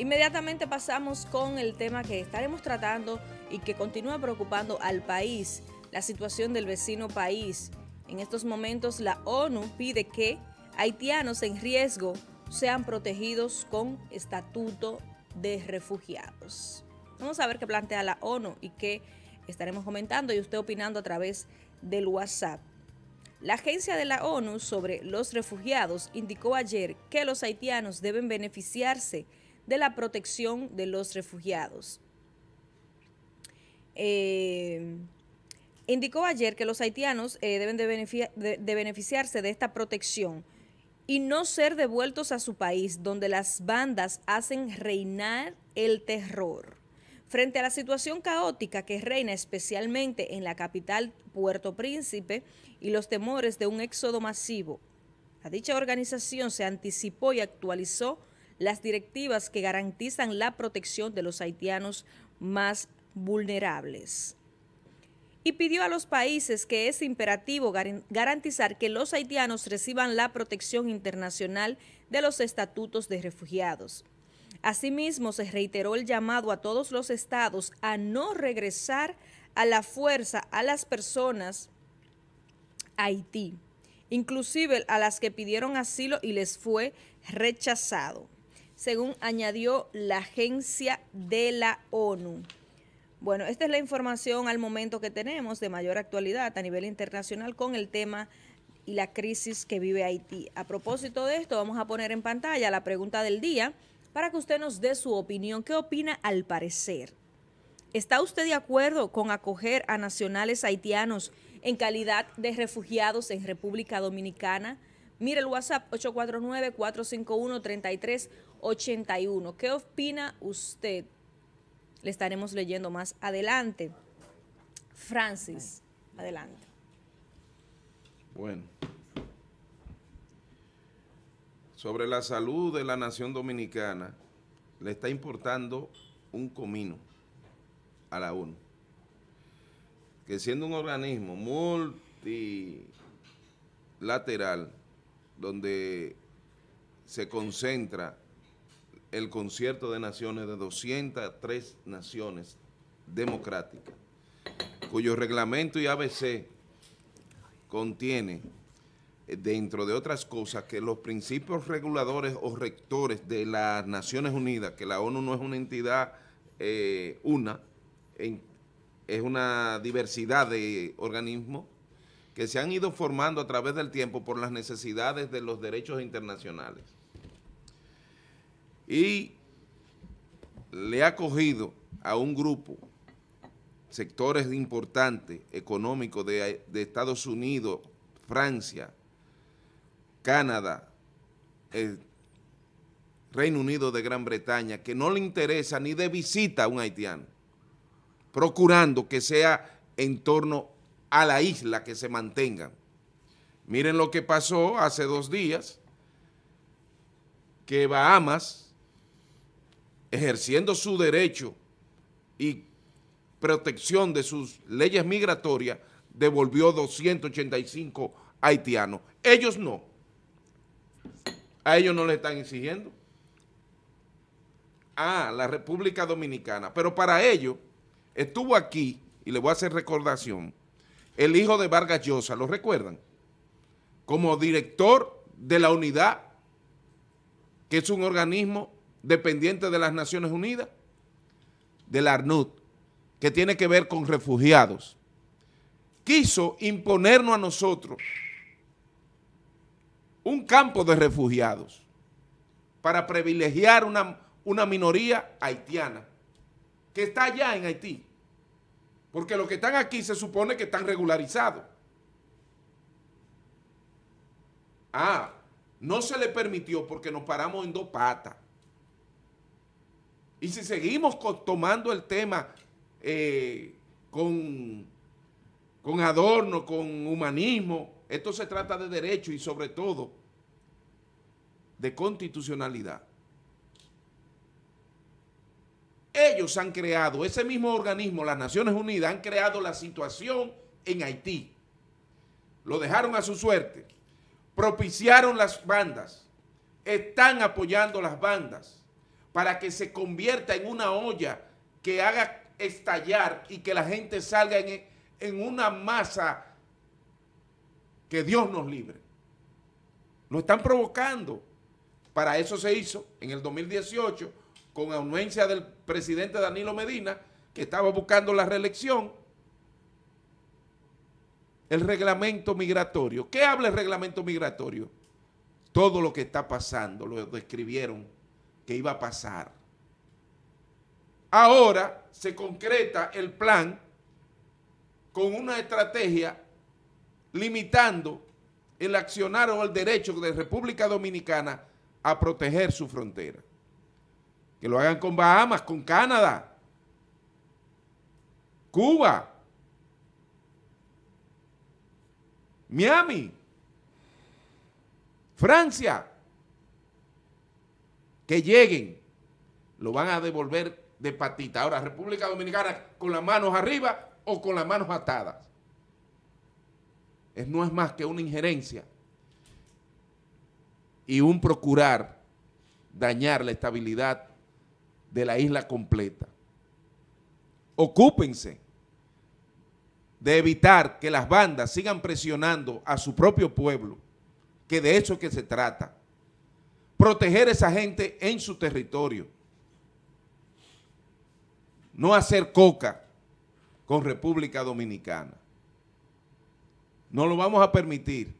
Inmediatamente pasamos con el tema que estaremos tratando y que continúa preocupando al país, la situación del vecino país. En estos momentos la ONU pide que haitianos en riesgo sean protegidos con estatuto de refugiados. Vamos a ver qué plantea la ONU y qué estaremos comentando y usted opinando a través del WhatsApp. La agencia de la ONU sobre los refugiados indicó ayer que los haitianos deben beneficiarse de la protección de los refugiados. Eh, indicó ayer que los haitianos eh, deben de, beneficiarse de esta protección y no ser devueltos a su país, donde las bandas hacen reinar el terror. Frente a la situación caótica que reina especialmente en la capital Puerto Príncipe y los temores de un éxodo masivo, la dicha organización se anticipó y actualizó las directivas que garantizan la protección de los haitianos más vulnerables. Y pidió a los países que es imperativo garantizar que los haitianos reciban la protección internacional de los estatutos de refugiados. Asimismo, se reiteró el llamado a todos los estados a no regresar a la fuerza a las personas Haití, inclusive a las que pidieron asilo y les fue rechazado según añadió la agencia de la ONU. Bueno, esta es la información al momento que tenemos de mayor actualidad a nivel internacional con el tema y la crisis que vive Haití. A propósito de esto, vamos a poner en pantalla la pregunta del día para que usted nos dé su opinión. ¿Qué opina al parecer? ¿Está usted de acuerdo con acoger a nacionales haitianos en calidad de refugiados en República Dominicana? Mire el WhatsApp 849-451-3381. ¿Qué opina usted? Le estaremos leyendo más adelante. Francis, adelante. Bueno. Sobre la salud de la nación dominicana, le está importando un comino a la ONU, que siendo un organismo multilateral, donde se concentra el concierto de naciones de 203 naciones democráticas, cuyo reglamento y ABC contiene, eh, dentro de otras cosas, que los principios reguladores o rectores de las Naciones Unidas, que la ONU no es una entidad eh, una, es una diversidad de organismos, que se han ido formando a través del tiempo por las necesidades de los derechos internacionales. Y le ha acogido a un grupo, sectores importantes económicos de, Estados Unidos, Francia, Canadá, eh, Reino Unido de Gran Bretaña, que no le interesa ni de visita a un haitiano, procurando que sea en torno a la isla que se mantengan. Miren lo que pasó hace dos días, que Bahamas, ejerciendo su derecho y protección de sus leyes migratorias, devolvió 285 haitianos. Ellos no. A ellos no le están exigiendo. A la República Dominicana. Pero para ello, estuvo aquí, y le voy a hacer recordación, el hijo de Vargas Llosa, ¿lo recuerdan? Como director de la unidad, que es un organismo dependiente de las Naciones Unidas, de la ARNUD, que tiene que ver con refugiados. Quiso imponernos a nosotros un campo de refugiados para privilegiar una, una minoría haitiana que está allá en Haití porque los que están aquí se supone que están regularizados. Ah, no se le permitió porque nos paramos en dos patas. Y si seguimos tomando el tema eh, con, con adorno, con humanismo, esto se trata de derecho y sobre todo de constitucionalidad. Ellos han creado, ese mismo organismo, las Naciones Unidas, han creado la situación en Haití. Lo dejaron a su suerte. Propiciaron las bandas. Están apoyando las bandas para que se convierta en una olla que haga estallar y que la gente salga en, en una masa que Dios nos libre. Lo están provocando. Para eso se hizo en el 2018 con anuencia del presidente Danilo Medina, que estaba buscando la reelección, el reglamento migratorio. ¿Qué habla el reglamento migratorio? Todo lo que está pasando, lo describieron que iba a pasar. Ahora se concreta el plan con una estrategia limitando el accionar o el derecho de República Dominicana a proteger su frontera. Que lo hagan con Bahamas, con Canadá, Cuba, Miami, Francia. Que lleguen. Lo van a devolver de patita. Ahora, República Dominicana con las manos arriba o con las manos atadas. Es, no es más que una injerencia y un procurar dañar la estabilidad de la isla completa. Ocúpense de evitar que las bandas sigan presionando a su propio pueblo, que de eso que se trata. Proteger a esa gente en su territorio. No hacer coca con República Dominicana. No lo vamos a permitir.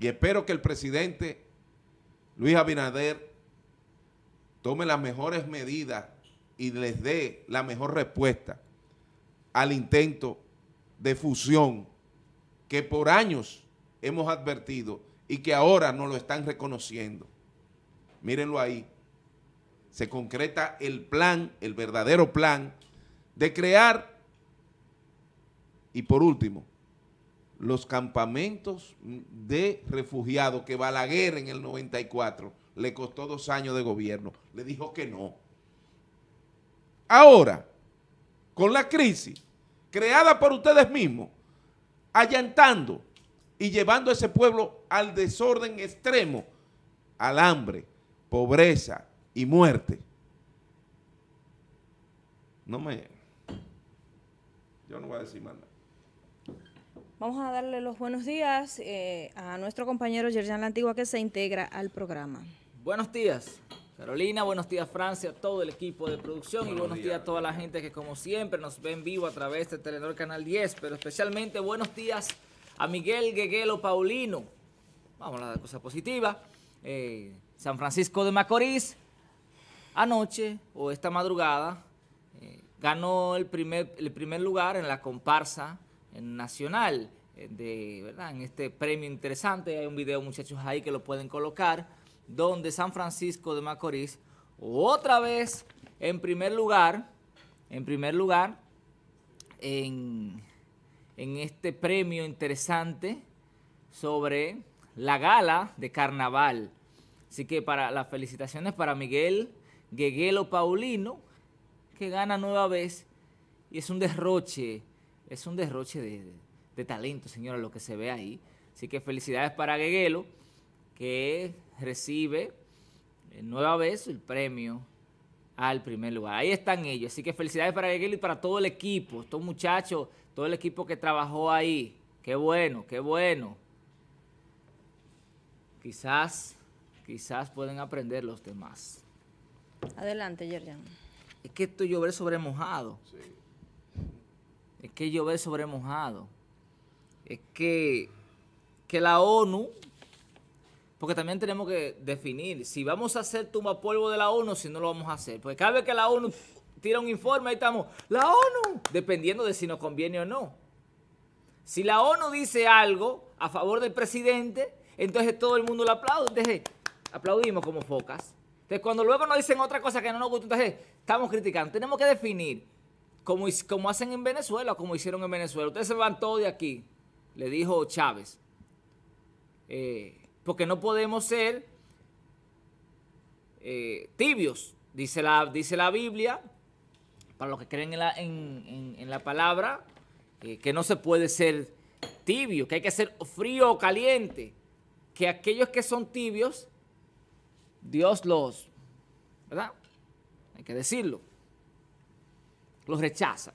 Y espero que el presidente Luis Abinader tome las mejores medidas y les dé la mejor respuesta al intento de fusión que por años hemos advertido y que ahora no lo están reconociendo. Mírenlo ahí. Se concreta el plan, el verdadero plan de crear, y por último, los campamentos de refugiados que Balaguer en el 94 le costó dos años de gobierno. Le dijo que no. Ahora, con la crisis creada por ustedes mismos, allantando y llevando a ese pueblo al desorden extremo, al hambre, pobreza y muerte. No me... Yo no voy a decir más nada. Vamos a darle los buenos días eh, a nuestro compañero Yerjan Lantigua, que se integra al programa. Buenos días, Carolina, buenos días Francia, todo el equipo de producción y buenos días. a toda la gente que como siempre nos ven vivo a través de Telenor Canal 10, pero especialmente buenos días a Miguel Geguelo, Paulino. Vamos a la cosa positiva. Eh, San Francisco de Macorís, anoche o esta madrugada, eh, ganó el primer, el primer lugar en la comparsa nacional, eh, de, ¿verdad? en este premio interesante. Hay un video, muchachos, ahí que lo pueden colocar donde San Francisco de Macorís, otra vez en primer lugar, en primer lugar, en, este premio interesante sobre la gala de carnaval. Así que para las felicitaciones para Miguel Gueguelo Paulino, que gana nueva vez. Y es un derroche, es un derroche de, talento, señora, lo que se ve ahí. Así que felicidades para Gueguelo, que recibe eh, nueva vez el premio al primer lugar. Ahí están ellos. Así que felicidades para él y para todo el equipo, estos muchachos, todo el equipo que trabajó ahí. Qué bueno, qué bueno. Quizás, quizás pueden aprender los demás. Adelante, Yerjan. Es que esto llover sobre mojado. Sí. Es que llover sobre mojado. Es que, que la ONU porque también tenemos que definir si vamos a hacer tumba polvo de la ONU si no lo vamos a hacer. Porque cada vez que la ONU tira un informe, ahí estamos, la ONU, dependiendo de si nos conviene o no. Si la ONU dice algo a favor del presidente, entonces todo el mundo lo aplaude, entonces aplaudimos como focas. Entonces cuando luego nos dicen otra cosa que no nos gusta, entonces estamos criticando. Tenemos que definir, como, como hacen en Venezuela, como hicieron en Venezuela. Ustedes se van todos de aquí, le dijo Chávez. Eh, porque no podemos ser eh, tibios, dice la, dice la Biblia, para los que creen en la, palabra, eh, que no se puede ser tibio, que hay que ser frío o caliente, que aquellos que son tibios, Dios los, ¿verdad? Hay que decirlo, los rechaza.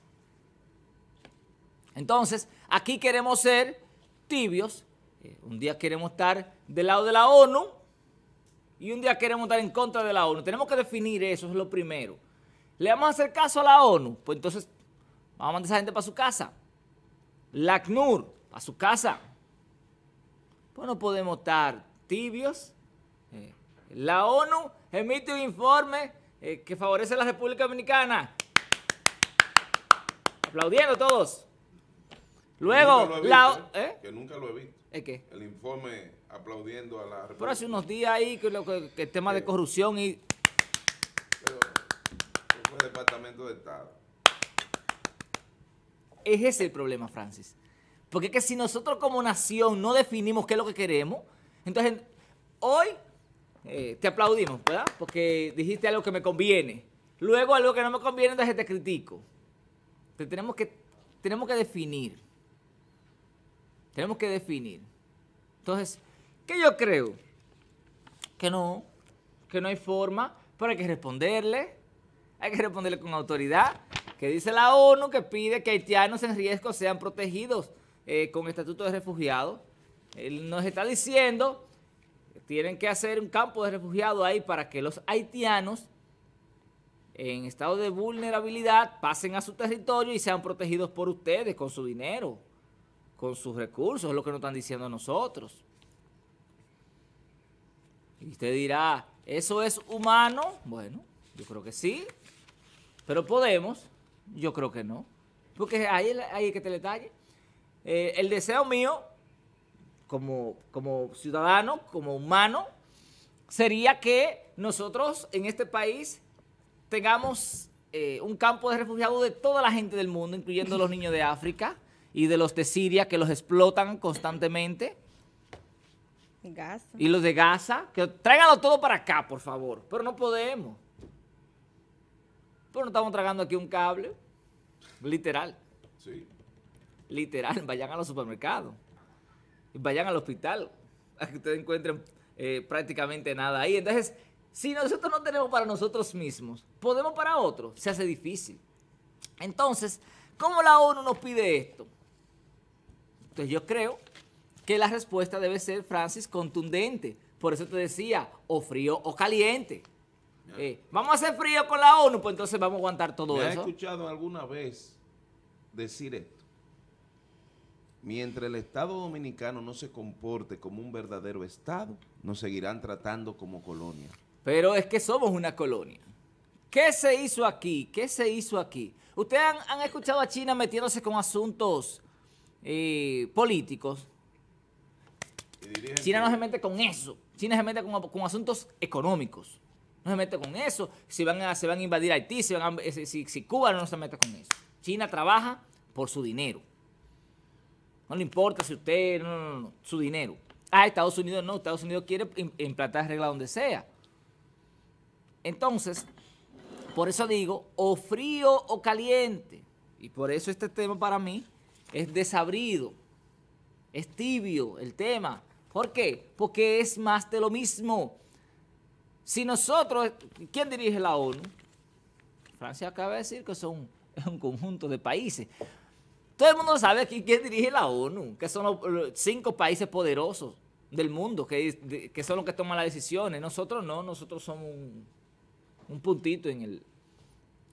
Entonces, aquí queremos ser tibios eh, un día queremos estar del lado de la ONU y un día queremos estar en contra de la ONU. Tenemos que definir eso, es lo primero. ¿Le vamos a hacer caso a la ONU? Pues entonces vamos a mandar a esa gente para su casa. La CNUR, para su casa. Pues no podemos estar tibios. Eh, la ONU emite un informe eh, que favorece a la República Dominicana. Aplaudiendo todos. Luego, la... ¿eh? Que nunca lo he visto. ¿El qué? El informe aplaudiendo a la República. Pero hace unos días ahí que, el tema de corrupción y... Pero, el Departamento de Estado. Es el problema, Francis. Porque es que si nosotros como nación no definimos qué es lo que queremos, entonces hoy eh, te aplaudimos, ¿verdad? Porque dijiste algo que me conviene. Luego algo que no me conviene, entonces te critico. Entonces, tenemos que, tenemos que definir. Tenemos que definir. Entonces, ¿qué yo creo? Que no, que no hay forma, pero hay que responderle. Hay que responderle con autoridad. Que dice la ONU que pide que haitianos en riesgo sean protegidos eh, con estatuto de refugiado. Él nos está diciendo que tienen que hacer un campo de refugiado ahí para que los haitianos en estado de vulnerabilidad pasen a su territorio y sean protegidos por ustedes con su dinero con sus recursos, es lo que nos están diciendo a nosotros. Y usted dirá, ¿eso es humano? Bueno, yo creo que sí, pero podemos, yo creo que no, porque ahí, hay que te detalle. Eh, el deseo mío, como, ciudadano, como humano, sería que nosotros en este país tengamos eh, un campo de refugiados de toda la gente del mundo, incluyendo los niños de África, y de los de Siria que los explotan constantemente. Y los de Gaza, que tráiganlo todo para acá, por favor. Pero no podemos. Pero no estamos tragando aquí un cable. Literal. Sí. Literal. Vayan a los supermercados. Vayan al hospital. A que ustedes encuentren eh, prácticamente nada ahí. Entonces, si nosotros no tenemos para nosotros mismos, podemos para otros. Se hace difícil. Entonces, ¿cómo la ONU nos pide esto? Entonces yo creo que la respuesta debe ser, Francis, contundente. Por eso te decía, o frío o caliente. Eh, vamos a hacer frío con la ONU, pues entonces vamos a aguantar todo eso. ¿Has escuchado alguna vez decir esto? Mientras el Estado Dominicano no se comporte como un verdadero Estado, nos seguirán tratando como colonia. Pero es que somos una colonia. ¿Qué se hizo aquí? ¿Qué se hizo aquí? Ustedes han escuchado a China metiéndose con asuntos eh, políticos, China no se mete con eso. China se mete con, asuntos económicos. No se mete con eso. Si van a, se van a invadir Haití, eh, si, si, Cuba no se mete con eso. China trabaja por su dinero. No le importa si usted... No, no, no, Su dinero. Ah, Estados Unidos no. Estados Unidos quiere implantar reglas donde sea. Entonces, por eso digo, o frío o caliente. Y por eso este tema para mí es desabrido, es tibio el tema. ¿Por qué? Porque es más de lo mismo. Si nosotros, ¿quién dirige la ONU? Francia acaba de decir que son es un conjunto de países. Todo el mundo sabe quién, quién dirige la ONU, que son los, cinco países poderosos del mundo, que, son los que toman las decisiones. Nosotros no, nosotros somos un puntito en el,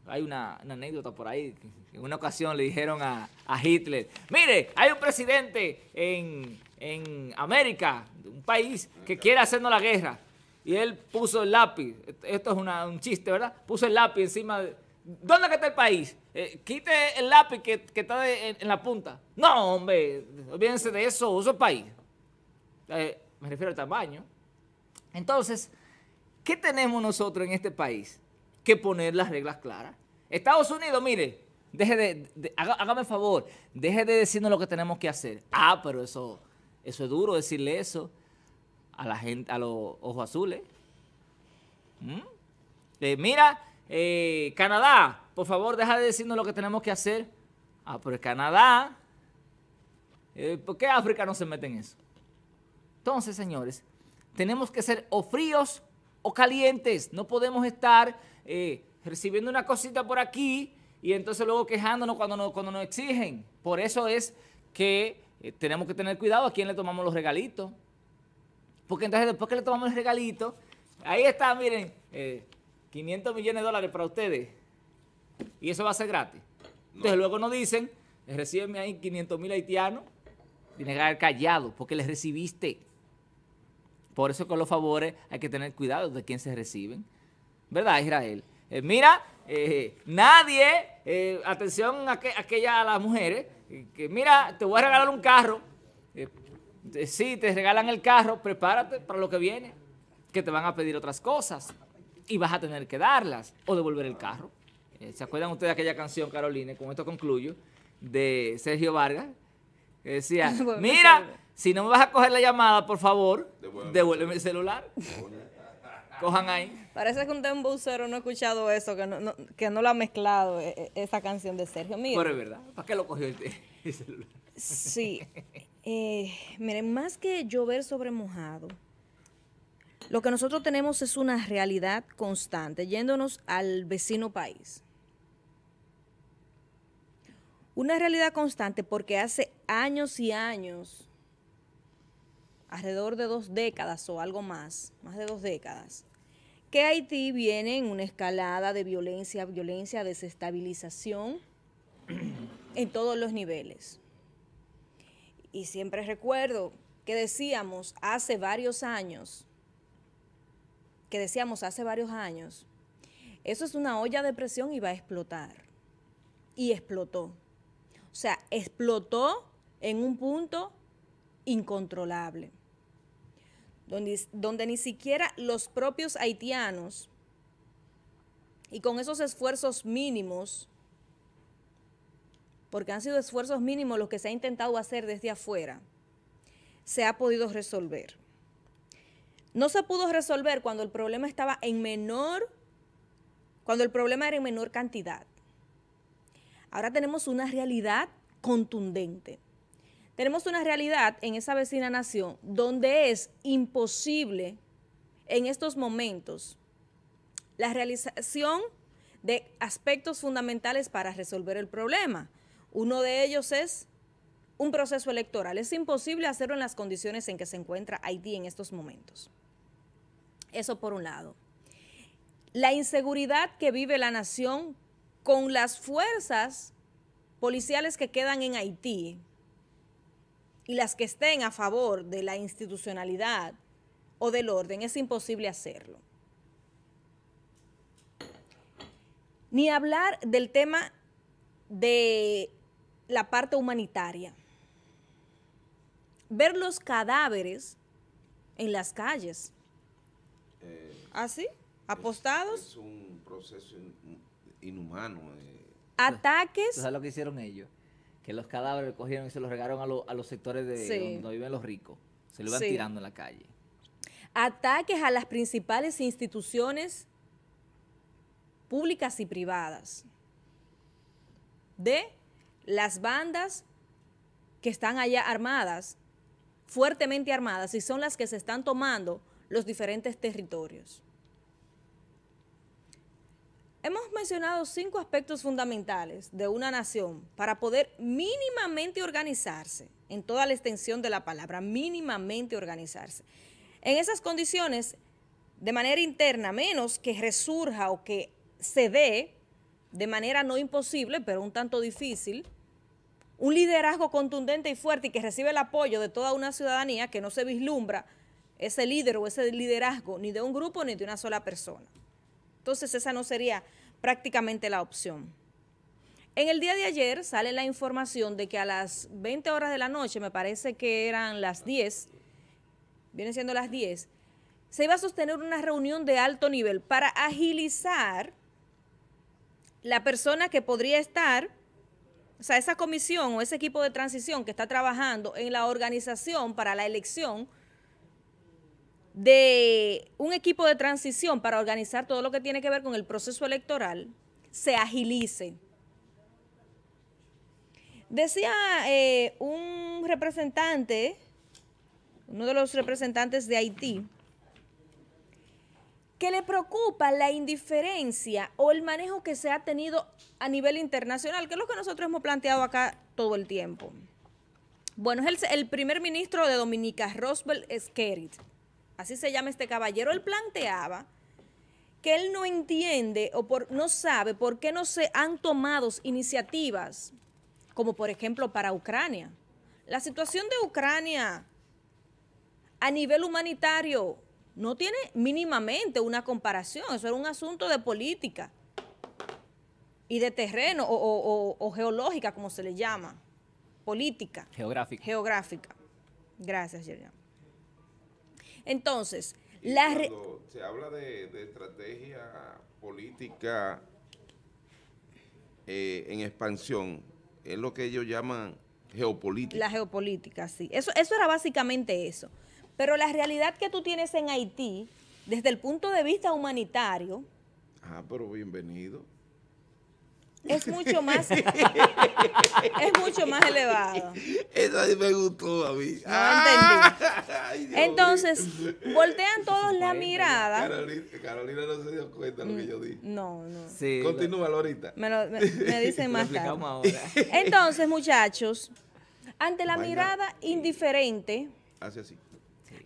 hay una, anécdota por ahí. En una ocasión le dijeron a, Hitler, mire, hay un presidente en, en América, un país, que quiere hacernos la guerra. Y él puso el lápiz, esto es un chiste, ¿verdad? Puso el lápiz encima de... ¿Dónde está el país? Eh, quite el lápiz que, está en, la punta. No, hombre, olvídense de eso, uso el país. Eh, me refiero al tamaño. Entonces, ¿qué tenemos nosotros en este país? que poner las reglas claras. Estados Unidos, mire, deje de, hágame favor, deje de decirnos lo que tenemos que hacer. Ah, pero eso, eso es duro decirle eso a la gente, a los ojos azules. ¿Mm? Eh, mira, eh, Canadá, por favor, deja de decirnos lo que tenemos que hacer. Ah, pero Canadá. Eh, ¿Por qué África no se mete en eso? Entonces, señores, tenemos que ser o fríos o calientes. No podemos estar eh, recibiendo una cosita por aquí y entonces luego quejándonos cuando nos, cuando nos exigen. Por eso es que eh, tenemos que tener cuidado a quién le tomamos los regalitos. Porque entonces después que le tomamos el regalito, ahí está, miren, 500 eh, millones de dólares para ustedes. Y eso va a ser gratis. Entonces luego nos dicen, reciben ahí 500 mil haitianos. Tienes que haber callado porque les recibiste. Por eso con los favores hay que tener cuidado de quién se reciben. ¿Verdad, Israel? Eh, mira, eh, nadie, eh, atención a, que, las mujeres, que mira, te voy a regalar un carro. sí, te regalan el carro, prepárate para lo que viene, que te van a pedir otras cosas y vas a tener que darlas o devolver el carro. ¿Se acuerdan ustedes de aquella canción, Carolina? Con esto concluyo, de Sergio Vargas, que decía, mira, si no me vas a coger la llamada, por favor, devuélveme el celular. Cojan ahí. Parece que un cero no ha escuchado eso, que no, que no lo ha mezclado eh, eh, esa canción de Sergio. Mira. Pero es verdad, ¿para qué lo cogió el, celular? Sí. Eh, miren, más que llover sobre mojado, lo que nosotros tenemos es una realidad constante, yéndonos al vecino país. Una realidad constante porque hace años y años, alrededor de dos décadas o algo más, más de dos décadas, que Haití viene en una escalada de violencia, violencia, desestabilización en todos los niveles. Y siempre recuerdo que decíamos hace varios años, que decíamos hace varios años, eso es una olla de presión y va a explotar. Y explotó. O sea, explotó en un punto incontrolable donde, ni siquiera los propios haitianos, y con esos esfuerzos mínimos, porque han sido esfuerzos mínimos los que se ha intentado hacer desde afuera, se ha podido resolver. No se pudo resolver cuando el problema estaba en menor, cuando el problema era en menor cantidad. Ahora tenemos una realidad contundente. Tenemos una realidad en esa vecina nación donde es imposible en estos momentos la realización de aspectos fundamentales para resolver el problema. Uno de ellos es un proceso electoral. Es imposible hacerlo en las condiciones en que se encuentra Haití en estos momentos. Eso por un lado. La inseguridad que vive la nación con las fuerzas policiales que quedan en Haití, y las que estén a favor de la institucionalidad o del orden, es imposible hacerlo. Ni hablar del tema de la parte humanitaria. Ver los cadáveres en las calles. Eh, ¿Así? ¿Ah, ¿Apostados? Es, un proceso inhumano. Eh. Ataques. sea, lo que hicieron ellos? que los cadáveres cogieron y se los regaron a, los sectores de donde viven los ricos. Se lo iban tirando en la calle. Ataques a las principales instituciones públicas y privadas de las bandas que están allá armadas, fuertemente armadas, y son las que se están tomando los diferentes territorios. Hemos mencionado cinco aspectos fundamentales de una nación para poder mínimamente organizarse, en toda la extensión de la palabra, mínimamente organizarse. En esas condiciones, de manera interna, menos que resurja o que se dé, de manera no imposible, pero un tanto difícil, un liderazgo contundente y fuerte y que recibe el apoyo de toda una ciudadanía que no se vislumbra ese líder o ese liderazgo ni de un grupo ni de una sola persona. Entonces esa no sería prácticamente la opción. En el día de ayer sale la información de que a las 20 horas de la noche, me parece que eran las 10, viene siendo las 10, se iba a sostener una reunión de alto nivel para agilizar la persona que podría estar, o sea, esa comisión o ese equipo de transición que está trabajando en la organización para la elección de un equipo de transición para organizar todo lo que tiene que ver con el proceso electoral se agilice. Decía eh, un representante, uno de los representantes de Haití, que le preocupa la indiferencia o el manejo que se ha tenido a nivel internacional, que es lo que nosotros hemos planteado acá todo el tiempo. Bueno, es el, primer ministro de Dominica, Roosevelt Skerritt así se llama este caballero, él planteaba que él no entiende o no sabe por qué no se han tomado iniciativas, como por ejemplo para Ucrania. La situación de Ucrania a nivel humanitario no tiene mínimamente una comparación, eso era un asunto de política y de terreno o, geológica, como se le llama, política. Geográfica. Geográfica. Gracias, Yerian. Entonces, la cuando se habla de, estrategia política eh, en expansión, es lo que ellos llaman geopolítica. La geopolítica, sí. Eso, eso era básicamente eso. Pero la realidad que tú tienes en Haití, desde el punto de vista humanitario... Ah, pero bienvenido es mucho más es mucho más elevado. sí me gustó a mí. entendí. Entonces, voltean todos la mirada. Carolina, no se dio cuenta de lo que yo dije. No, no. Continúa ahorita. Me, lo, me, me dicen más tarde. Ahora. Entonces, muchachos, ante la mirada indiferente. Hace así.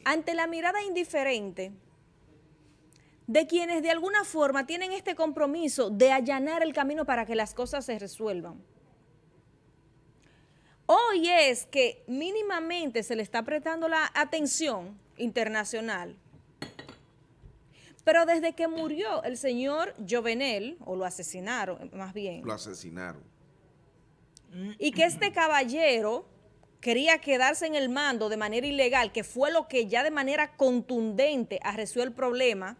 Ante la mirada indiferente de quienes de alguna forma tienen este compromiso de allanar el camino para que las cosas se resuelvan. Hoy es que mínimamente se le está prestando la atención internacional, pero desde que murió el señor Jovenel, o lo asesinaron más bien. Lo asesinaron. Y que este caballero quería quedarse en el mando de manera ilegal, que fue lo que ya de manera contundente arreció el problema,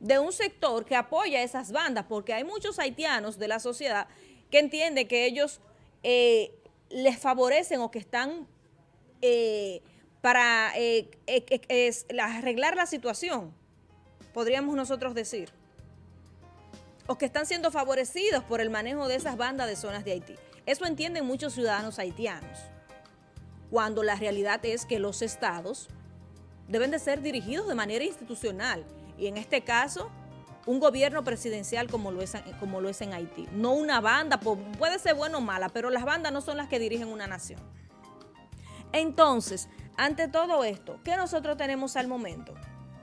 de un sector que apoya esas bandas, porque hay muchos haitianos de la sociedad que entienden que ellos eh, les favorecen o que están eh, para eh, arreglar la situación, podríamos nosotros decir, o que están siendo favorecidos por el manejo de esas bandas de zonas de Haití. Eso entienden muchos ciudadanos haitianos, cuando la realidad es que los estados deben de ser dirigidos de manera institucional y en este caso, un gobierno presidencial como lo, es, como lo es en Haití. No una banda, puede ser buena o mala, pero las bandas no son las que dirigen una nación. Entonces, ante todo esto, ¿qué nosotros tenemos al momento?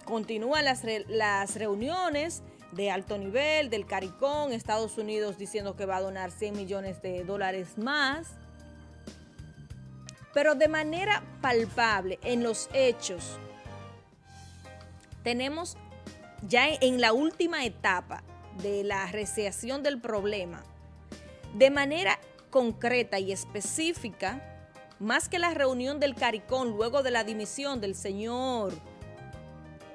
Continúan las, las reuniones de alto nivel del CARICOM, Estados Unidos diciendo que va a donar 100 millones de dólares más, pero de manera palpable, en los hechos, tenemos ya en la última etapa de la receación del problema, de manera concreta y específica, más que la reunión del caricón luego de la dimisión del señor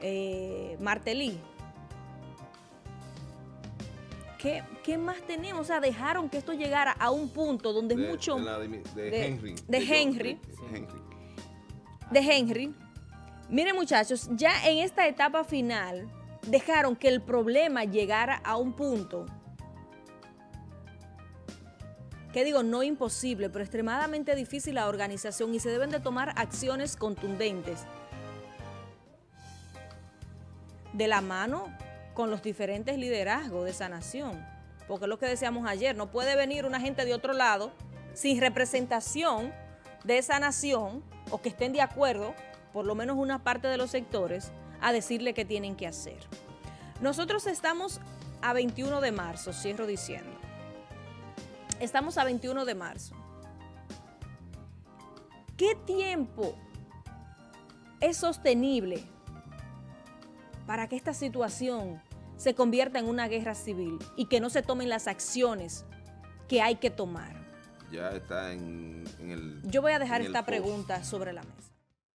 eh, Martelí. ¿Qué, más tenemos? O sea, dejaron que esto llegara a un punto donde es mucho... De, Henry. De, Henry. De Henry. Miren muchachos, ya en esta etapa final, dejaron que el problema llegara a un punto que digo, no imposible, pero extremadamente difícil la organización y se deben de tomar acciones contundentes de la mano con los diferentes liderazgos de esa nación. Porque es lo que decíamos ayer, no puede venir una gente de otro lado sin representación de esa nación o que estén de acuerdo, por lo menos una parte de los sectores, a decirle qué tienen que hacer. Nosotros estamos a 21 de marzo, cierro diciendo. Estamos a 21 de marzo. ¿Qué tiempo es sostenible para que esta situación se convierta en una guerra civil y que no se tomen las acciones que hay que tomar? Ya está en, el... Yo voy a dejar esta pregunta sobre la mesa.